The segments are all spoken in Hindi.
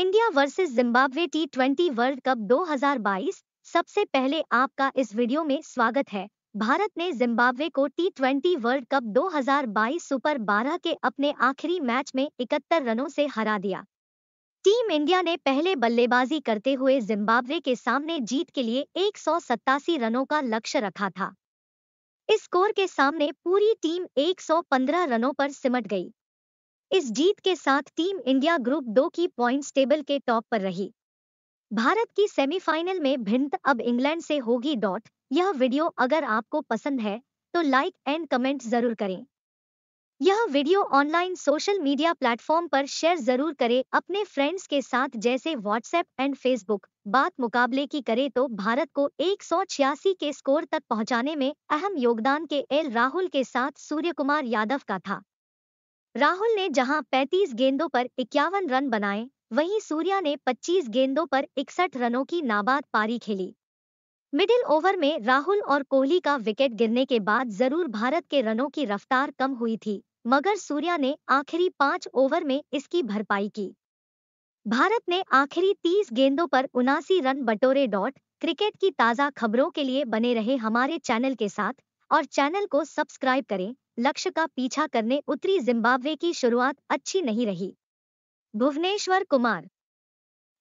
India versus Zimbabwe T twenty world cup 2022 सबसे पहले आपका इस वीडियो में स्वागत है भारत ने जिम्बाब्वे को T twenty world cup 2022 super 12 के अपने आखिरी मैच में इकहत्तर रनों से हरा दिया टीम इंडिया ने पहले बल्लेबाजी करते हुए जिम्बाब्वे के सामने जीत के लिए एक रनों का लक्ष्य रखा था इस स्कोर के सामने पूरी टीम 115 रनों पर सिमट गई इस जीत के साथ टीम इंडिया ग्रुप दो की पॉइंट्स टेबल के टॉप पर रही भारत की सेमीफाइनल में भिंत अब इंग्लैंड से होगी डॉट यह वीडियो अगर आपको पसंद है तो लाइक एंड कमेंट जरूर करें यह video online social media platform पर शेयर जरूर करें अपने फ्रेंड्स के साथ जैसे व्हाट्सएप एंड फेसबुक बात मुकाबले की करें तो भारत को एक के स्कोर तक पहुंचाने में अहम योगदान के एल राहुल के साथ सूर्य कुमार यादव का था राहुल ने जहां 35 गेंदों पर इक्यावन रन बनाए वहीं सूर्या ने 25 गेंदों पर इकसठ रनों की नाबाद पारी खेली मिडिल ओवर में राहुल और कोहली का विकेट गिरने के बाद जरूर भारत के रनों की रफ्तार कम हुई थी मगर सूर्या ने आखिरी पांच ओवर में इसकी भरपाई की भारत ने आखिरी तीस गेंदों पर उनासी रन बटोरे डॉट क्रिकेट की ताज़ा खबरों के लिए बने रहे हमारे चैनल के साथ और चैनल को सब्सक्राइब करें लक्ष्य का पीछा करने उत्तरी जिम्बाब्वे की शुरुआत अच्छी नहीं रही भुवनेश्वर कुमार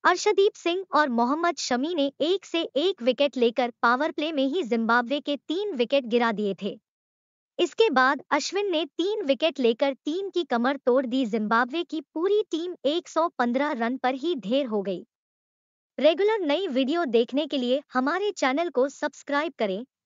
अर्शदीप सिंह और मोहम्मद शमी ने एक से एक विकेट लेकर पावर प्ले में ही जिम्बाब्वे के तीन विकेट गिरा दिए थे इसके बाद अश्विन ने तीन विकेट लेकर टीम की कमर तोड़ दी जिम्बाब्वे की पूरी टीम 115 रन पर ही ढेर हो गई रेगुलर नई वीडियो देखने के लिए हमारे चैनल को सब्सक्राइब करें